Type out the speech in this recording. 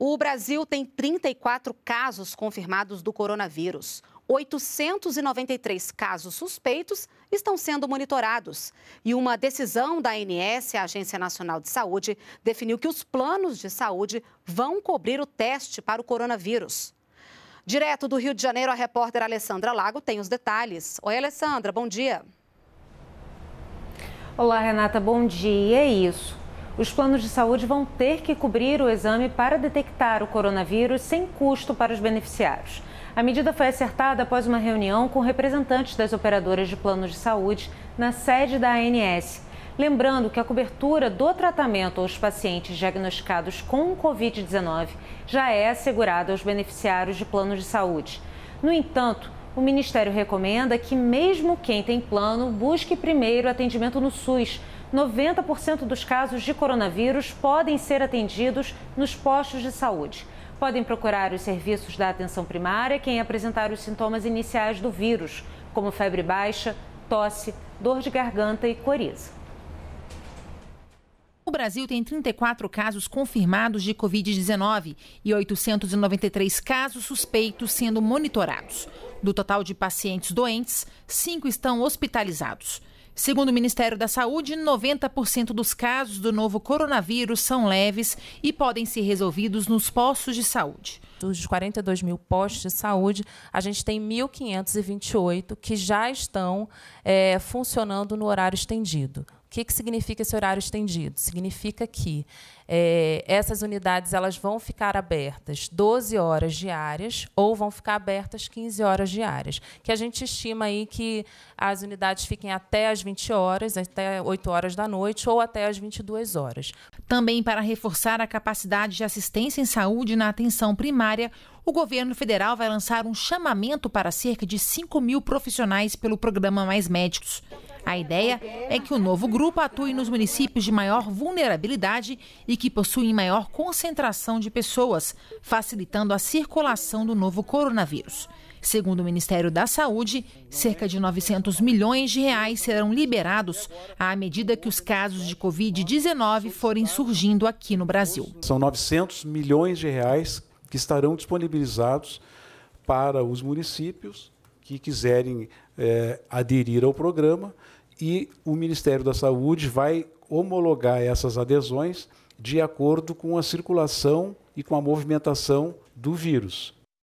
O Brasil tem 34 casos confirmados do coronavírus. 893 casos suspeitos estão sendo monitorados. E uma decisão da ANS, a Agência Nacional de Saúde, definiu que os planos de saúde vão cobrir o teste para o coronavírus. Direto do Rio de Janeiro, a repórter Alessandra Lago tem os detalhes. Oi, Alessandra, bom dia. Olá, Renata, bom dia. É isso. Os planos de saúde vão ter que cobrir o exame para detectar o coronavírus sem custo para os beneficiários. A medida foi acertada após uma reunião com representantes das operadoras de planos de saúde na sede da ANS. Lembrando que a cobertura do tratamento aos pacientes diagnosticados com Covid-19 já é assegurada aos beneficiários de planos de saúde. No entanto, o Ministério recomenda que, mesmo quem tem plano, busque primeiro atendimento no SUS. 90% dos casos de coronavírus podem ser atendidos nos postos de saúde. Podem procurar os serviços da atenção primária quem apresentar os sintomas iniciais do vírus, como febre baixa, tosse, dor de garganta e coriza. O Brasil tem 34 casos confirmados de Covid-19 e 893 casos suspeitos sendo monitorados. Do total de pacientes doentes, cinco estão hospitalizados. Segundo o Ministério da Saúde, 90% dos casos do novo coronavírus são leves e podem ser resolvidos nos postos de saúde. Dos 42 mil postos de saúde, a gente tem 1.528 que já estão é, funcionando no horário estendido. O que, que significa esse horário estendido? Significa que é, essas unidades elas vão ficar abertas 12 horas diárias ou vão ficar abertas 15 horas diárias. Que a gente estima aí que as unidades fiquem até as 20 horas, até 8 horas da noite ou até as 22 horas. Também para reforçar a capacidade de assistência em saúde na atenção primária, o governo federal vai lançar um chamamento para cerca de 5 mil profissionais pelo programa Mais Médicos. A ideia é que o novo grupo atue nos municípios de maior vulnerabilidade e que possuem maior concentração de pessoas, facilitando a circulação do novo coronavírus. Segundo o Ministério da Saúde, cerca de 900 milhões de reais serão liberados à medida que os casos de Covid-19 forem surgindo aqui no Brasil. São 900 milhões de reais que estarão disponibilizados para os municípios que quiserem é, aderir ao programa e o Ministério da Saúde vai homologar essas adesões de acordo com a circulação e com a movimentação do vírus.